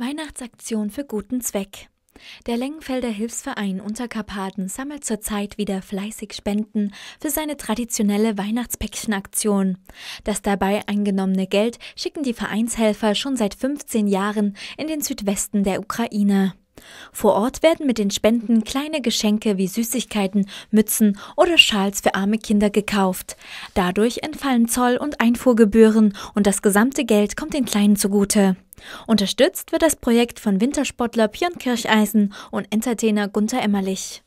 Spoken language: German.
Weihnachtsaktion für guten Zweck. Der Lengenfelder Hilfsverein Unterkarpaten sammelt zurzeit wieder fleißig Spenden für seine traditionelle Weihnachtspäckchenaktion. Das dabei eingenommene Geld schicken die Vereinshelfer schon seit 15 Jahren in den Südwesten der Ukraine. Vor Ort werden mit den Spenden kleine Geschenke wie Süßigkeiten, Mützen oder Schals für arme Kinder gekauft. Dadurch entfallen Zoll und Einfuhrgebühren und das gesamte Geld kommt den Kleinen zugute. Unterstützt wird das Projekt von Wintersportler Björn Kircheisen und Entertainer Gunther Emmerlich.